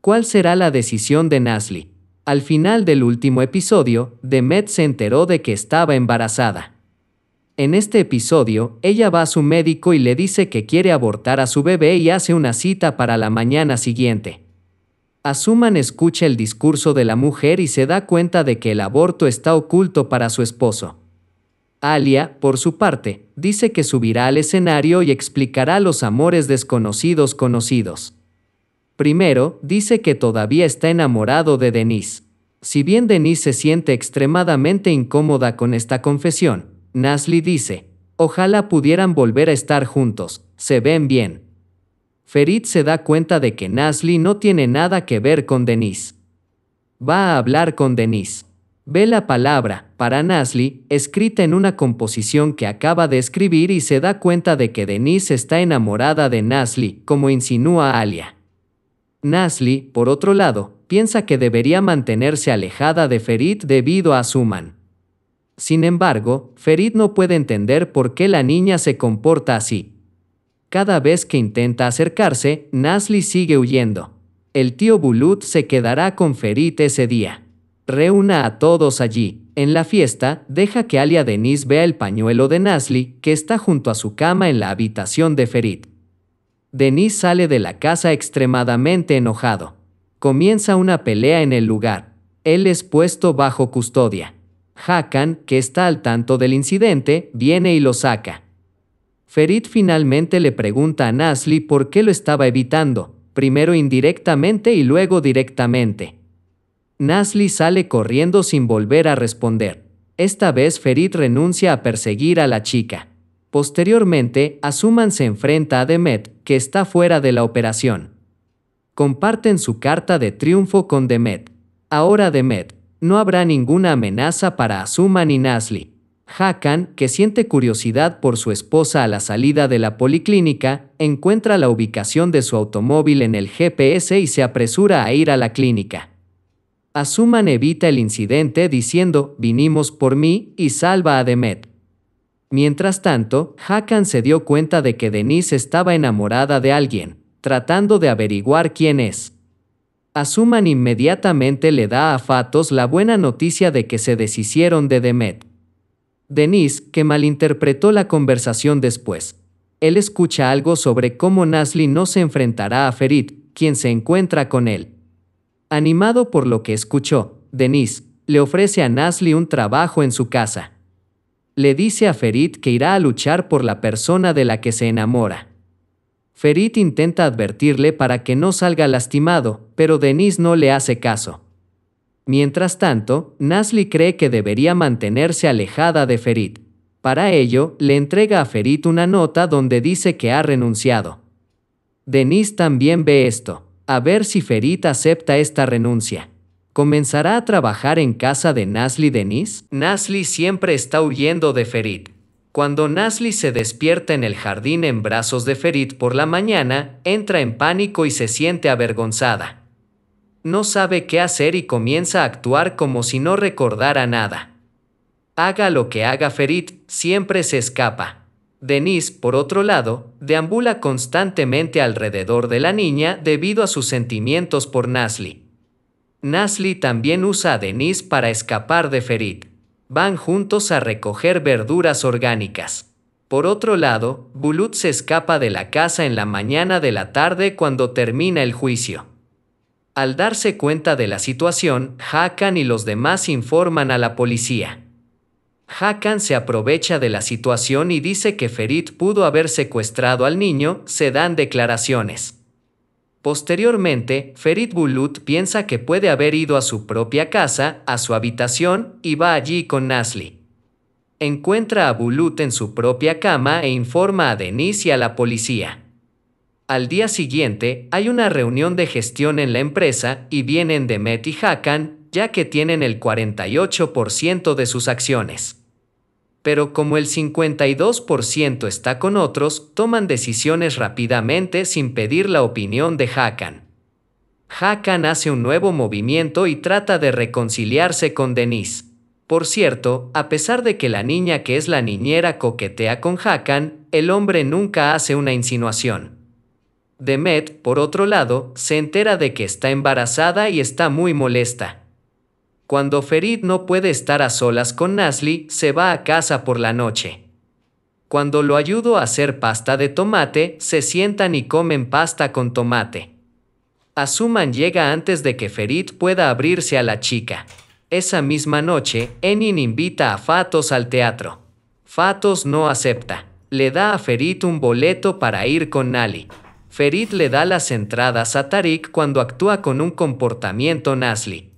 ¿Cuál será la decisión de Nasli? Al final del último episodio, Demet se enteró de que estaba embarazada. En este episodio, ella va a su médico y le dice que quiere abortar a su bebé y hace una cita para la mañana siguiente. Asuman escucha el discurso de la mujer y se da cuenta de que el aborto está oculto para su esposo. Alia, por su parte, dice que subirá al escenario y explicará los amores desconocidos conocidos. Primero, dice que todavía está enamorado de Denise. Si bien Denise se siente extremadamente incómoda con esta confesión, Nasli dice, ojalá pudieran volver a estar juntos, se ven bien. Ferit se da cuenta de que Nasli no tiene nada que ver con Denise. Va a hablar con Denise. Ve la palabra, para Nasli, escrita en una composición que acaba de escribir y se da cuenta de que Denise está enamorada de Nasli, como insinúa Alia. Nasli, por otro lado, piensa que debería mantenerse alejada de Ferit debido a Suman. Sin embargo, Ferit no puede entender por qué la niña se comporta así. Cada vez que intenta acercarse, Nasli sigue huyendo. El tío Bulut se quedará con Ferit ese día. Reúna a todos allí. En la fiesta, deja que Alia Denise vea el pañuelo de Nasli, que está junto a su cama en la habitación de Ferit. Denise sale de la casa extremadamente enojado. Comienza una pelea en el lugar. Él es puesto bajo custodia. Hakan, que está al tanto del incidente, viene y lo saca. Ferit finalmente le pregunta a Nasli por qué lo estaba evitando, primero indirectamente y luego directamente. Nasli sale corriendo sin volver a responder. Esta vez Ferit renuncia a perseguir a la chica. Posteriormente, Asuman se enfrenta a Demet, que está fuera de la operación. Comparten su carta de triunfo con Demet. Ahora Demet, no habrá ninguna amenaza para Asuman y Nasli. Hakan, que siente curiosidad por su esposa a la salida de la policlínica, encuentra la ubicación de su automóvil en el GPS y se apresura a ir a la clínica. Asuman evita el incidente diciendo, vinimos por mí, y salva a Demet. Mientras tanto, Hakan se dio cuenta de que Denise estaba enamorada de alguien, tratando de averiguar quién es. Asuman inmediatamente le da a Fatos la buena noticia de que se deshicieron de Demet. Denise, que malinterpretó la conversación después. Él escucha algo sobre cómo Nasli no se enfrentará a Ferit, quien se encuentra con él. Animado por lo que escuchó, Denise le ofrece a Nasli un trabajo en su casa le dice a Ferit que irá a luchar por la persona de la que se enamora. Ferit intenta advertirle para que no salga lastimado, pero Denise no le hace caso. Mientras tanto, Nasli cree que debería mantenerse alejada de Ferit. Para ello, le entrega a Ferit una nota donde dice que ha renunciado. Denise también ve esto, a ver si Ferit acepta esta renuncia comenzará a trabajar en casa de Nasli Denise? Nasli siempre está huyendo de Ferit. Cuando Nasli se despierta en el jardín en brazos de Ferit por la mañana, entra en pánico y se siente avergonzada. No sabe qué hacer y comienza a actuar como si no recordara nada. Haga lo que haga Ferit, siempre se escapa. Denise, por otro lado, deambula constantemente alrededor de la niña debido a sus sentimientos por Nasli. Nasli también usa a Denise para escapar de Ferit. Van juntos a recoger verduras orgánicas. Por otro lado, Bulut se escapa de la casa en la mañana de la tarde cuando termina el juicio. Al darse cuenta de la situación, Hakan y los demás informan a la policía. Hakan se aprovecha de la situación y dice que Ferit pudo haber secuestrado al niño, se dan declaraciones. Posteriormente, Ferit Bulut piensa que puede haber ido a su propia casa, a su habitación, y va allí con Nasli. Encuentra a Bulut en su propia cama e informa a Denise y a la policía. Al día siguiente, hay una reunión de gestión en la empresa y vienen Demet y Hakan, ya que tienen el 48% de sus acciones pero como el 52% está con otros, toman decisiones rápidamente sin pedir la opinión de Hakan. Hakan hace un nuevo movimiento y trata de reconciliarse con Denise. Por cierto, a pesar de que la niña que es la niñera coquetea con Hakan, el hombre nunca hace una insinuación. Demet, por otro lado, se entera de que está embarazada y está muy molesta. Cuando Ferid no puede estar a solas con Nasli, se va a casa por la noche. Cuando lo ayudo a hacer pasta de tomate, se sientan y comen pasta con tomate. Asuman llega antes de que Ferid pueda abrirse a la chica. Esa misma noche, Enin invita a Fatos al teatro. Fatos no acepta. Le da a Ferit un boleto para ir con Nali. Ferit le da las entradas a Tarik cuando actúa con un comportamiento Nasli.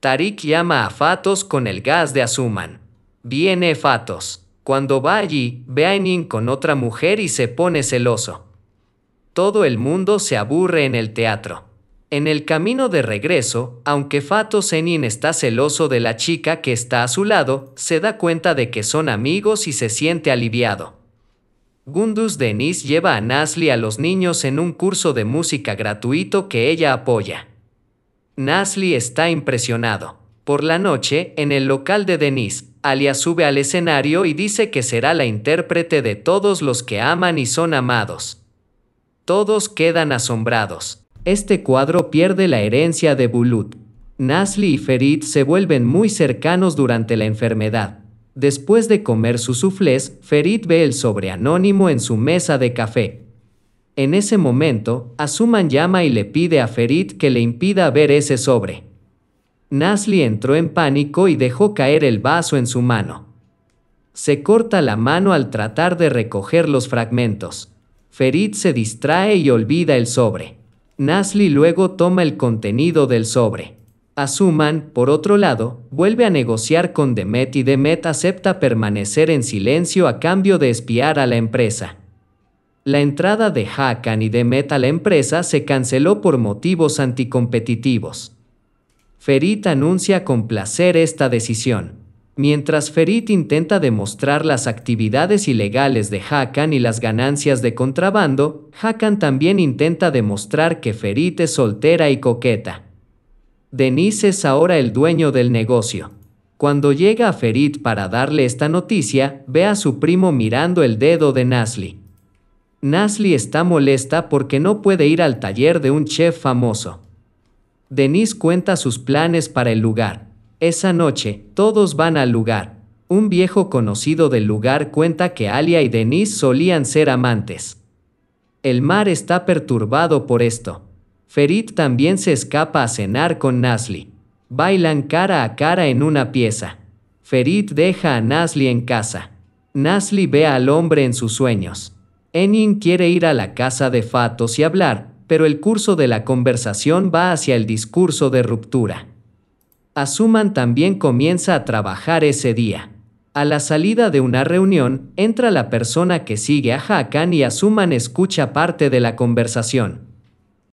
Tarik llama a Fatos con el gas de Azuman. Viene Fatos. Cuando va allí, ve a Enin con otra mujer y se pone celoso. Todo el mundo se aburre en el teatro. En el camino de regreso, aunque Fatos Enin está celoso de la chica que está a su lado, se da cuenta de que son amigos y se siente aliviado. Gundus Denis lleva a Nasli a los niños en un curso de música gratuito que ella apoya. Nasli está impresionado. Por la noche, en el local de Denise, Alia sube al escenario y dice que será la intérprete de todos los que aman y son amados. Todos quedan asombrados. Este cuadro pierde la herencia de Bulut. Nasli y Ferit se vuelven muy cercanos durante la enfermedad. Después de comer su suflés, Ferit ve el sobre anónimo en su mesa de café. En ese momento, Asuman llama y le pide a Ferit que le impida ver ese sobre. Nasli entró en pánico y dejó caer el vaso en su mano. Se corta la mano al tratar de recoger los fragmentos. Ferit se distrae y olvida el sobre. Nasli luego toma el contenido del sobre. Asuman, por otro lado, vuelve a negociar con Demet y Demet acepta permanecer en silencio a cambio de espiar a la empresa la entrada de Hakan y Demet a la empresa se canceló por motivos anticompetitivos. Ferit anuncia con placer esta decisión. Mientras Ferit intenta demostrar las actividades ilegales de Hakan y las ganancias de contrabando, Hakan también intenta demostrar que Ferit es soltera y coqueta. Denise es ahora el dueño del negocio. Cuando llega a Ferit para darle esta noticia, ve a su primo mirando el dedo de Nasli. Nasli está molesta porque no puede ir al taller de un chef famoso. Denise cuenta sus planes para el lugar. Esa noche, todos van al lugar. Un viejo conocido del lugar cuenta que Alia y Denise solían ser amantes. El mar está perturbado por esto. Ferit también se escapa a cenar con Nasli. Bailan cara a cara en una pieza. Ferit deja a Nasli en casa. Nasli ve al hombre en sus sueños. Enin quiere ir a la casa de Fatos y hablar, pero el curso de la conversación va hacia el discurso de ruptura. Asuman también comienza a trabajar ese día. A la salida de una reunión, entra la persona que sigue a Hakan y Asuman escucha parte de la conversación.